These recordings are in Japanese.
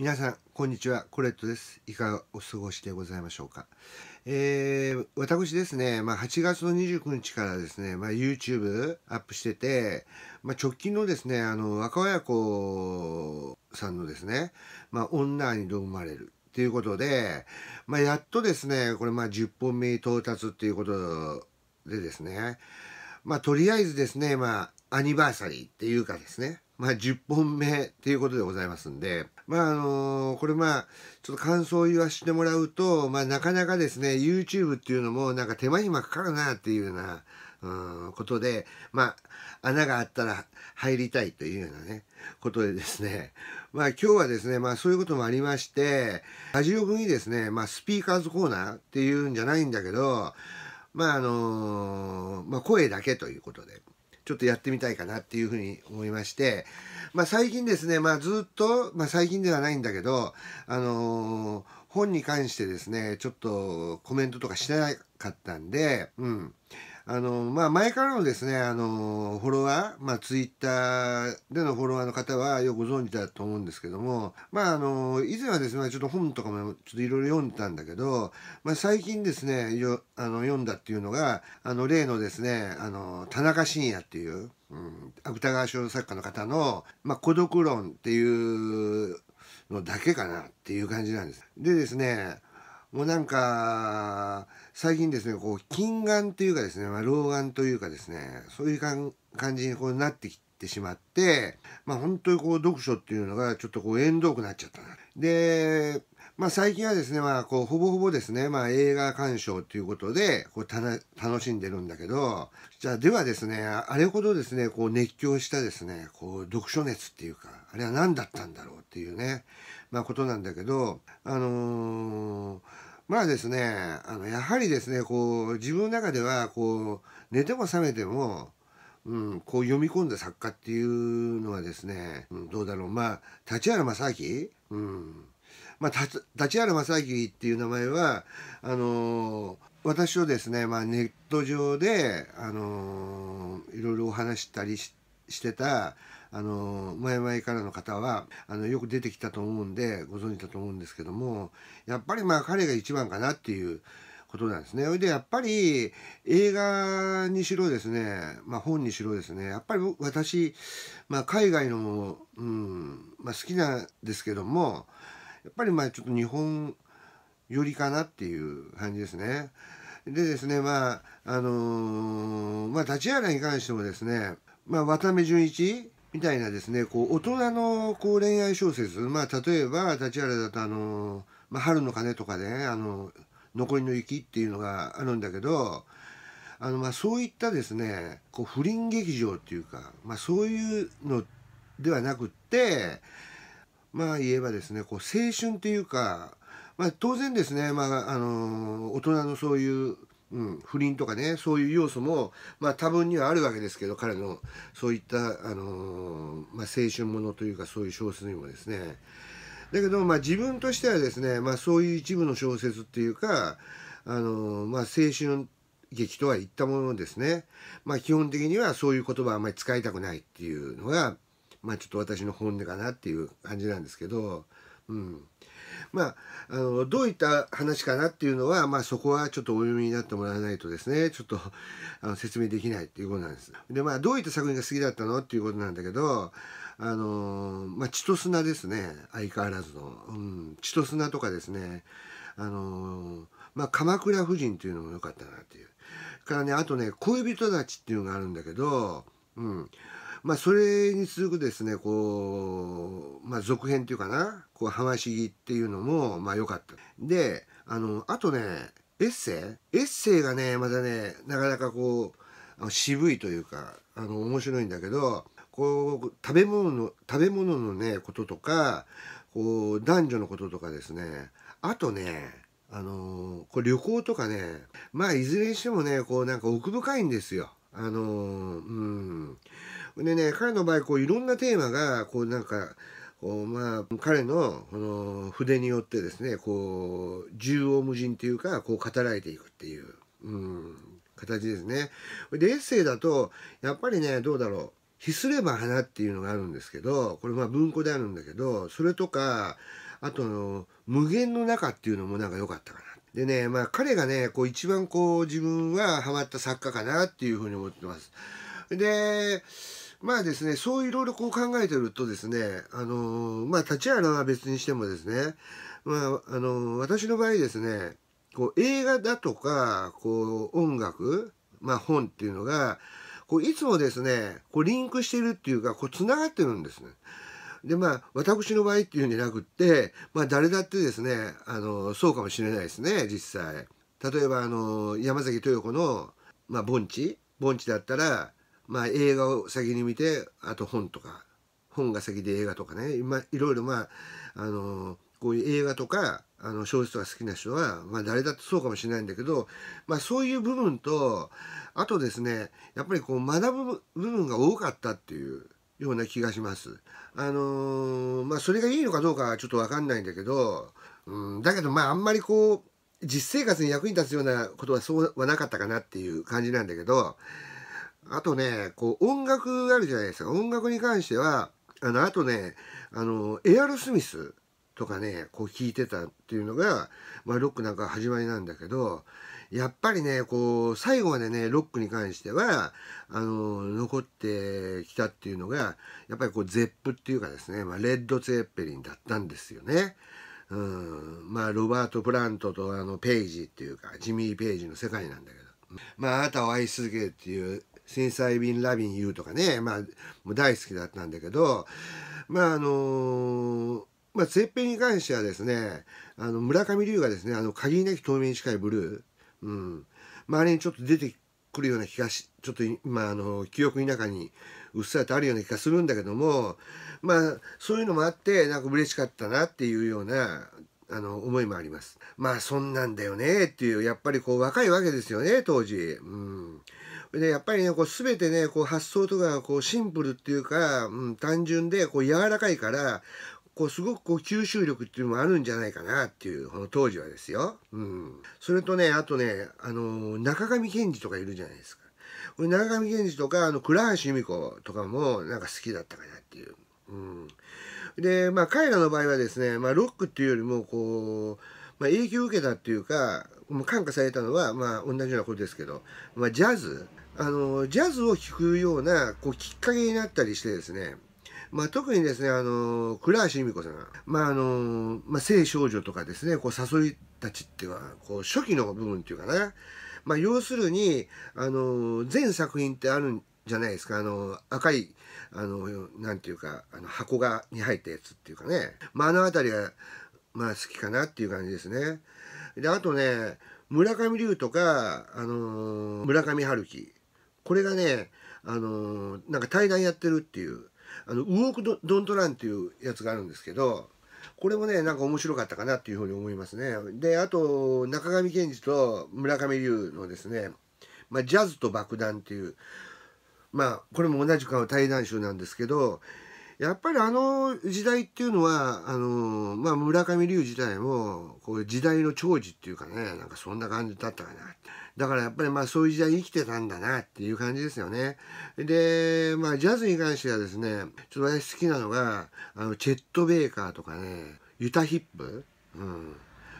皆さん、こんにちは。コレットです。いかがお過ごしでございましょうか。えー、私ですね、まあ、8月の29日からですね、まあ、YouTube アップしてて、まあ、直近のですね、あの、若親子さんのですね、まあ、女にどまれる。ということで、まあ、やっとですね、これ、まあ、10本目到達っていうことでですね、まあ、とりあえずですね、まあ、アニバーサリーっていうかですね、まあ、10本目っていうことでございますんで、まああのー、これまあ、ちょっと感想を言わせてもらうと、まあ、なかなかですね、YouTube っていうのもなんか手間暇かかるなっていうような、うんことで、まあ、穴があったら入りたいというようなね、ことでですね、まあ今日はですね、まあそういうこともありまして、ラジオ組にですね、まあスピーカーズコーナーっていうんじゃないんだけど、まああのー、まあ声だけということで、ちょっとやってみたいかなっていうふうに思いまして、まあ、最近ですね、まあ、ずっと、まあ、最近ではないんだけど、あのー、本に関してですね、ちょっとコメントとかしてなかったんで、うん。あの、まあ、前からのですね、あの、フォロワー、まあ、ツイッターでのフォロワーの方はよくご存知だと思うんですけども、まあ、あの、以前はですね、ちょっと本とかもちょっといろいろ読んでたんだけど、まあ、最近ですね、よあの読んだっていうのが、あの、例のですね、あの、田中伸也っていう、うん、芥川賞作家の方の、まあ、孤独論っていうのだけかなっていう感じなんです。でですね、もうなんか最近ですねこう近眼というかですね、まあ、老眼というかですねそういう感じにこうなってきてしまって、まあ、本当にこう読書っていうのがちょっとこう縁遠くなっちゃったな。で、まあ、最近はですね、まあ、こうほぼほぼですね、まあ、映画鑑賞ということでこう楽しんでるんだけどじゃあではですねあれほどですねこう熱狂したですねこう読書熱っていうかあれは何だったんだろうっていうねまあことなんだけどあのー、まあですねあのやはりですねこう自分の中ではこう寝ても覚めてもうん、こう読み込んだ作家っていうのはですね、うん、どうだろうまあ立原正明、うんまあ、立原正明っていう名前はあのー、私をですね、まあ、ネット上で、あのー、いろいろお話したりししてた、あのー、前々からの方はあのよく出てきたと思うんでご存知だと思うんですけどもやっぱりまあ彼が一番かなっていうことなんですね。でやっぱり映画にしろですね、まあ、本にしろですねやっぱり私、まあ、海外の、うんまあ、好きなんですけどもやっぱりまあちょっと日本よりかなっていう感じですね。でですねまああのー、まあ立原に関してもですね、まあ、渡辺淳一みたいなですねこう大人のこう恋愛小説、まあ、例えば立原だと、あのー、まあ「春の鐘」とかで、ね、あの「残りの雪」っていうのがあるんだけどあの、まあ、そういったですねこう不倫劇場っていうか、まあ、そういうのではなくってまあ言えばですねこう青春っていうかまあ、当然ですね、まああの大人のそういううん、不倫とかねそういう要素も、まあ、多分にはあるわけですけど彼のそういった、あのー、まあ、青春ものというかそういう小説にもですねだけど、まあ、自分としてはですね、まあ、そういう一部の小説っていうか、あのー、まあ、青春劇とは言ったものですね、まあ、基本的にはそういう言葉はあんまり使いたくないっていうのが、まあ、ちょっと私の本音かなっていう感じなんですけど、うん、まあ、あのどういった話かなっていうのは、まあ、そこはちょっとお読みになってもらわないとですねちょっとあの説明できないっていうことなんです。でまあどういった作品が好きだったのっていうことなんだけどあの、まあ、血と砂ですね相変わらずの、うん、血と砂とかですねあの、まあ、鎌倉夫人っていうのも良かったなっていう。からねあとね恋人たちっていうのがあるんだけど、うん、まあ、それに続くですねこう、まあ、続編というかなこう浜市議っていうのもまあ良かった。であのあとねエッセイエッセイがねまたねなかなかこう渋いというかあの面白いんだけどこう食べ物の食べ物のねこととかこう男女のこととかですねあとねあのこれ旅行とかねまあいずれにしてもねこうなんか奥深いんですよ。あのうんでね、彼の場合、こう、いろんなテーマが、こう、なんか、こうまあ、彼のこの筆によってですねこう縦横無尽というかこう語られていくっていう、うん、形ですね。でエッセイだとやっぱりねどうだろう「ひすれば花」っていうのがあるんですけどこれまあ文庫であるんだけどそれとかあとの「無限の中」っていうのもなんか良かったかな。でねまあ彼がねこう一番こう自分はハマった作家かなっていうふうに思ってます。で、まあですね、そういろいろこう考えてるとですね、あのー、まあ、立ち穴は別にしてもですね、まあ、あのー、私の場合ですね、こう映画だとか、こう音楽、まあ本っていうのが、こういつもですね、こうリンクしてるっていうか、こう繋がってるんですね。でまあ私の場合っていうんじゃなくって、まあ、誰だってですねあのそうかもしれないですね実際。例えばあの山崎豊子の、まあ、盆地盆地だったらまあ、映画を先に見てあと本とか本が先で映画とかね今いろいろまあ、あのこういう映画とかあの小説とか好きな人は、まあ、誰だってそうかもしれないんだけど、まあ、そういう部分とあとですねやっぱりこう学ぶ部分が多かったっていうような気がします。あのー、まあ、それがいいのかどうかはちょっと分かんないんだけど、うん、だけどまああんまりこう実生活に役に立つようなことはそうはなかったかなっていう感じなんだけどあとね、こう音楽あるじゃないですか。音楽に関しては、あの、あとね、あの、エアロスミスとかね、こう聴いてたっていうのが、まあ、ロックなんか始まりなんだけど、やっぱりね、こう、最後までね、ロックに関しては、あの、残ってきたっていうのが、やっぱりこう、ゼップっていうかですね、まあ、レッド・ツェッペリンだったんですよね。うん、まあ、ロバート・プラントとあの、ペイジっていうか、ジミー・ペイジの世界なんだけど。まあ、あなたを愛し続けるっていう震災便ラビン・言うとかね、まあ、もう大好きだったんだけど、まああのー、まあ、ゼッペンに関してはですね、あの村上龍がですね、あの限りなき透明に近いブルー、うん、まあ、あれにちょっと出てくるような気がし、ちょっと今、あの記憶の中にうっすらとあるような気がするんだけども、まあ、そういうのもあって、なんか嬉しかったなっていうようなあの思いもあります。まあそんなんだよねっていうやっぱりこう若いわけですよね当時。うんでやっぱりねこう全てねこう発想とかこうシンプルっていうか、うん、単純でこう柔らかいからこうすごくこう吸収力っていうのもあるんじゃないかなっていうこの当時はですよ。うん、それとねあとね、あの中上賢治とかいるじゃないですか。これ中上賢治とかあの倉橋由美子とかもなんか好きだったかなっていう。うん、でまあ彼らの場合はですね、まあ、ロックっていうよりもこうまあ、影響を受けたっていうか、もう感化されたのは、まあ、同じようなことですけど、まあ、ジャズ、あの、ジャズを聴くような、こう、きっかけになったりしてですね、まあ、特にですね、あの、倉橋由美子さんまあ、あの、まあ、性少女とかですね、こう、誘いたちっていうのは、こう、初期の部分っていうかな、まあ、要するに、あの、全作品ってあるんじゃないですか、あの、赤い、あの、なんていうか、あの、箱が、に入ったやつっていうかね、まあ、あのあたりが、まあ好きかなっていう感じですね。で、あとね、村上龍とか、あのー、村上春樹。これがね、あのー、なんか対談やってるっていう、あの、ウォークドドントランっていうやつがあるんですけど、これもね、なんか面白かったかなっていうふうに思いますね。で、あと、中上健二と村上龍のですね、まあ、ジャズと爆弾っていう、まあ、これも同じく対談集なんですけど、やっぱりあの時代っていうのはあの、まあ、村上龍自体もこう時代の長寿っていうかねなんかそんな感じだったかなだからやっぱりまあそういう時代生きてたんだなっていう感じですよねで、まあ、ジャズに関してはですねちょっと私好きなのがあのチェット・ベイカーとかねユタ・ヒップ、うん、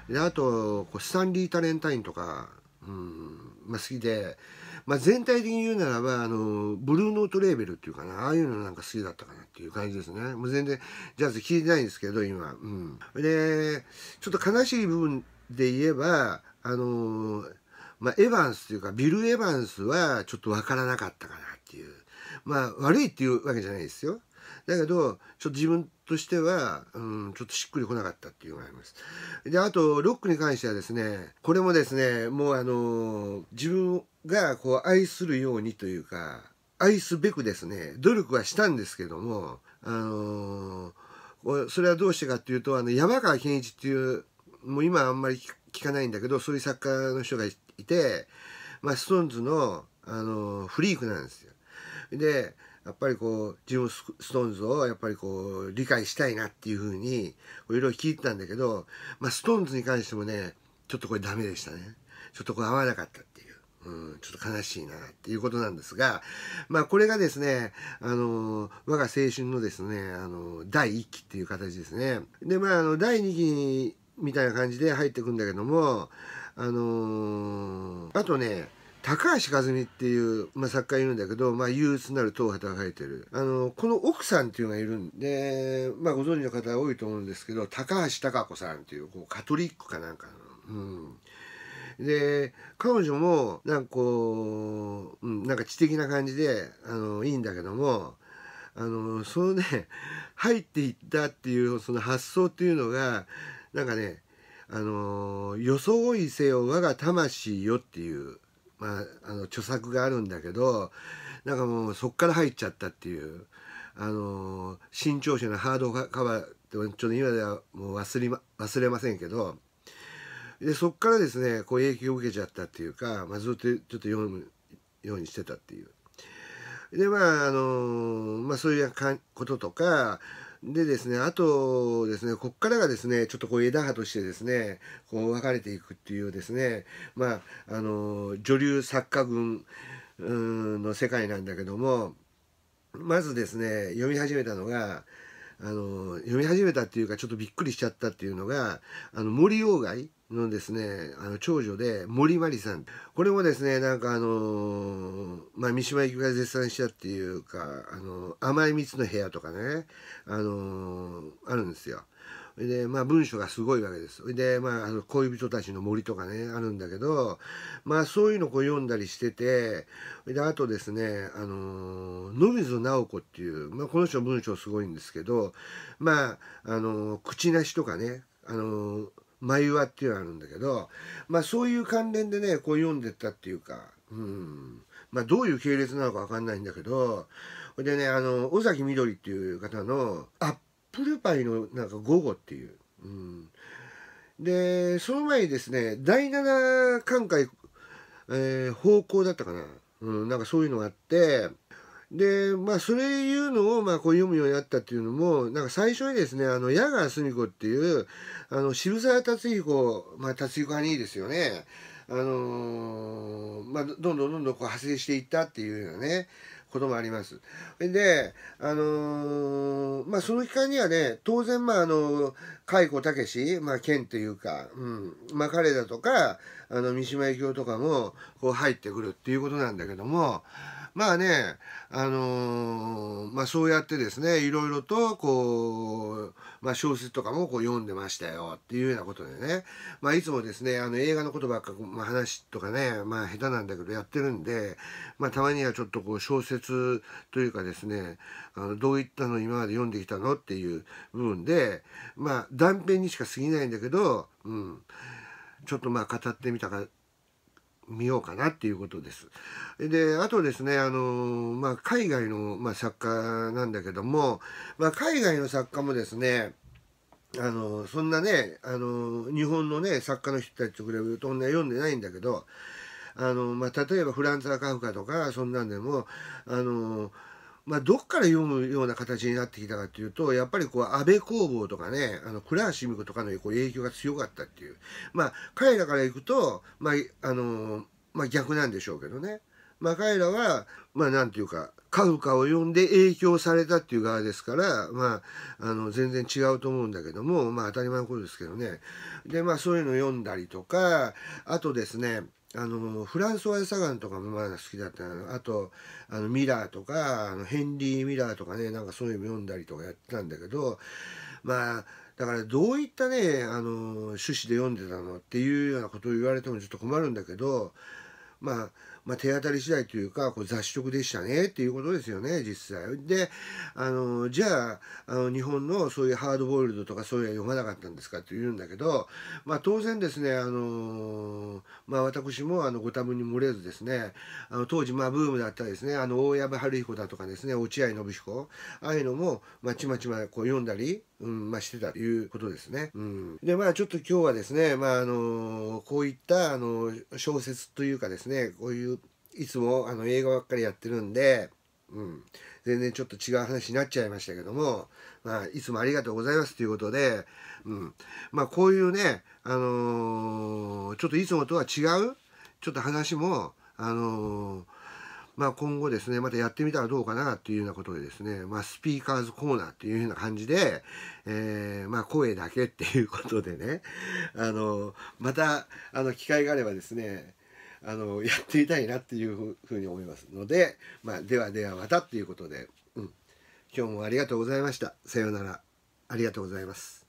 であとこうスタンリー・タレンタインとか、うんまあ、好きでまあ、全体的に言うならばあのブルーノートレーベルっていうかなああいうのなんか好きだったかなっていう感じですねもう全然ジャズ聴いてないんですけど今うんでちょっと悲しい部分で言えばあのまあ、エヴァンスというかビル・エヴァンスはちょっと分からなかったかなっていうまあ悪いっていうわけじゃないですよだけど、ちょっと自分としては、うん、ちょっとしっくりこなかったっていうのがあります。で、あと、ロックに関してはですね、これもですね、もうあの、自分がこう愛するようにというか、愛すべくですね、努力はしたんですけども、あのそれはどうしてかっていうと、あの、山川健一っていう、もう今あんまり聞かないんだけど、そういう作家の人がいて、まあ、ストーンズの、あの、フリークなんですよ。で、やっぱりこうジム・ストーンズをやっぱりこう理解したいなっていうふうにいろいろ聞いてたんだけど、まあ、ストーンズに関してもねちょっとこれダメでしたねちょっとこれ合わなかったっていう、うん、ちょっと悲しいなっていうことなんですがまあこれがですねあの我が青春のですねあの第1期っていう形ですねでまああの第2期みたいな感じで入ってくんだけどもあのー、あとね高橋和美っていう、まあ、作家いるんだけど、まあ、憂鬱なる頭肌が書いてるあのこの奥さんっていうのがいるんで、まあ、ご存知の方多いと思うんですけど高橋貴子さんっていうこうカトリックかなんかの。うんで彼女もなんかこう、うん、なんか知的な感じであのいいんだけどもあのそのね入っていったっていうその発想っていうのがなんかね「あの装いせよ我が魂よ」っていうまあ、あの著作があるんだけどなんかもうそっから入っちゃったっていうあの新潮社のハードカバーってちょっと今ではもう忘れま忘れませんけどでそっからですねこう影響を受けちゃったっていうか、まあ、ずっとちょっと読むようにしてたっていう。でまああのまあ、そういうこととかでですね、あとですね、こっからがですね、ちょっとこう枝葉としてですね、こう分かれていくっていうですね、まあ、あの、女流作家軍の世界なんだけども、まずですね、読み始めたのが、あの読み始めたっていうかちょっとびっくりしちゃったっていうのがあの森鴎外のですねあの長女で森麻里さんこれもですねなんかあのー、まあ、三島由紀夫が絶賛したっていうか「あの甘い蜜の部屋」とかね、あのー、あるんですよ。で、まあ、文章がすごいわけです。で、まあ、あの恋人たちの森とかね、あるんだけど、まあ、そういうのをこう読んだりしてて、で、あとですね、あの、野水直子っていう、まあ、この人文章すごいんですけど、まあ、あの、口なしとかね、あの、眉輪っていうのがあるんだけど、まあ、そういう関連でね、こう読んでったっていうか、うん。まあ、どういう系列なのかわかんないんだけど、でね、あの、尾崎みどりっていう方の、アップルパイのなんか午後っていう、うん、でその前にですね第7艦会、えー、方向だったかな、うん、なんかそういうのがあってでまあそれいうのをまあこう読むようになったっていうのもなんか最初にですねあの矢川澄子っていうあの渋沢龍彦まあ達彦兄ですよねあのー、まあどんどんどんどんこう派生していったっていうようなねこともあります。で、あのー、まあ、その期間にはね、当然、まあ、あの、解雇たけし、まあ、剣というか、うん、まあ、彼だとか、あの、三島由紀夫とかも、こう、入ってくるっていうことなんだけども、まあねあのー、まあ、そうやってですねいろいろとこう、まあ、小説とかもこう読んでましたよっていうようなことでね、まあ、いつもですねあの映画のことばっか、まあ、話とかね、まあ、下手なんだけどやってるんで、まあ、たまにはちょっとこう小説というかですねあのどういったの今まで読んできたのっていう部分で、まあ、断片にしか過ぎないんだけど、うん、ちょっとまあ語ってみたかった。見ようかなっていうことです。であとですねあの、まあ、海外の、まあ、作家なんだけども、まあ、海外の作家もですねあのそんなねあの日本のね作家の人たちと比べるとそんな読んでないんだけどあの、まあ、例えばフランツ・ア・カフカとかそんなんでもあのまあ、どっから読むような形になってきたかというと、やっぱりこう、安倍工房とかね、あの、倉橋美子とかのこう影響が強かったっていう。まあ、彼らから行くと、まあ、あのー、まあ逆なんでしょうけどね。まあ、彼らは、まあ、なんていうか、株価を読んで影響されたっていう側ですから、まあ、あの、全然違うと思うんだけども、まあ、当たり前のことですけどね。で、まあ、そういうのを読んだりとか、あとですね、あのフランソワ・サガンとかもまだ好きだったあとあのミラーとかあのヘンリー・ミラーとかねなんかそういうの読んだりとかやってたんだけどまあだからどういったねあの趣旨で読んでたのっていうようなことを言われてもちょっと困るんだけどまあまあ、手当たり次第というかこれ雑食でしたねっていうことですよね実際。であのじゃああの日本のそういうハードボイルドとかそういうは読まなかったんですかって言うんだけど、まあ、当然ですねあの、まあ、私もあのご多分に漏れずですねあの当時まあブームだったですねあの大藪春彦だとかですね落合信彦ああいうのもまあちまちまこう読んだりうん、まあ、してたということですね。うん、で、まあ、ちょっと今日はですね、まあ、あのこういった、あの小説というかですね、こういう、いつも、あの、映画ばっかりやってるんで、うん、全然ちょっと違う話になっちゃいましたけども、まあ、いつもありがとうございますということで、うん、まあ、こういうね、あのー、ちょっといつもとは違う、ちょっと話も、あのーまあ、今後ですね、またやってみたらどうかなっていうようなことでですね、まあ、スピーカーズコーナーっていうような感じで、えー、まあ、声だけっていうことでね、あの、また、あの、機会があればですね、あの、やってみたいなっていうふうに思いますので、まあ、ではではまたっていうことで、うん。今日もありがとうございました。さようなら。ありがとうございます。